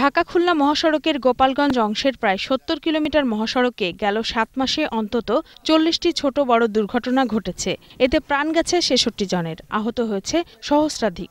ঢাকা খুলনা মহাসড়কের গোপালগঞ্জ অংশের প্রায় সত্তর কিলোমিটার মহাসড়কে গেল সাত মাসে অন্তত চল্লিশটি ছোট বড় দুর্ঘটনা ঘটেছে এতে প্রাণ গেছে ছেষট্টি জনের আহত হয়েছে সহস্রাধিক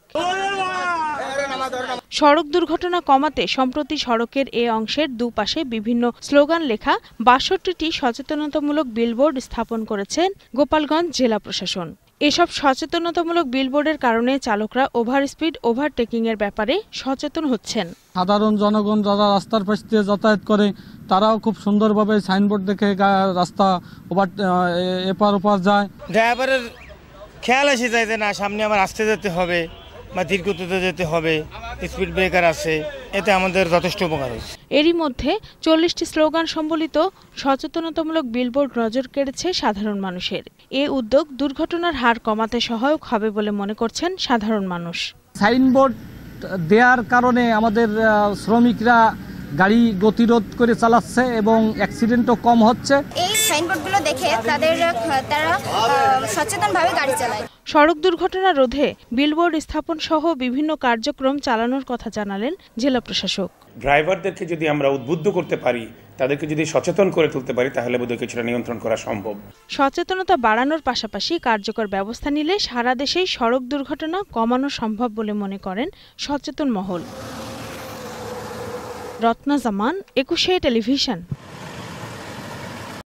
সড়ক দুর্ঘটনা কমাতে সম্প্রতি সড়কের এ অংশের দুপাশে বিভিন্ন স্লোগান লেখা বাষট্টিটি সচেতনতামূলক বিলবোর্ড স্থাপন করেছেন গোপালগঞ্জ জেলা প্রশাসন এসব সচেতনতামূলক বিলবোর্ডের কারণে চালকরা ওভার স্পিড ওভারটেকিংয়ের ব্যাপারে সচেতন হচ্ছেন সাধারণ জনগণ যারা রাস্তার পাশ দিয়ে যাতায়াত করে তারাও খুব সুন্দরভাবে সাইনবোর্ড দেখে রাস্তা ওভার এপার ওপার যায় ড্রাইভারের খেয়াল এসে যায় যে না সামনে আমার আসতে যেতে হবে বা ধীরগতিতে যেতে হবে স্পিড ব্রেকার আছে এতে আমাদের যথেষ্ট উপকার হয়েছে এরই মধ্যে চল্লিশটি স্লোগান সম্বলিত সচেতনতামূলক বিলবোর্ড নজর কেড়েছে সাধারণ মানুষের এ উদ্যোগ দুর্ঘটনার হার কমাতে সহায়ক হবে বলে মনে করছেন সাধারণ মানুষ সাইনবোর্ড দেওয়ার কারণে আমাদের শ্রমিকরা গাড়ি গতিরোধ করে চালাচ্ছে এবং অ্যাক্সিডেন্টও কম হচ্ছে এই সাইনবোর্ডগুলো দেখে তাদের তারা সচেতনভাবে গাড়ি চালায় সড়ক দুর্ঘটনা রোধে বিলবোর্ড স্থাপন সহ বিভিন্ন কার্যক্রম চালানোর কথা জানালেন জেলা প্রশাসক ড্রাইভারদেরকে যদি আমরা উদ্বুদ্ধ করতে পারি তাদেরকে যদি সচেতন করে তুলতে পারি তাহলে বোধহয় কিছুটা নিয়ন্ত্রণ করা সম্ভব সচেতনতা বাড়ানোর পাশাপাশি কার্যকর ব্যবস্থা নিলে সারা দেশেই সড়ক দুর্ঘটনা কমানো সম্ভব বলে মনে করেন সচেতন মহল রত্না জামান একুশে টেলিভিশন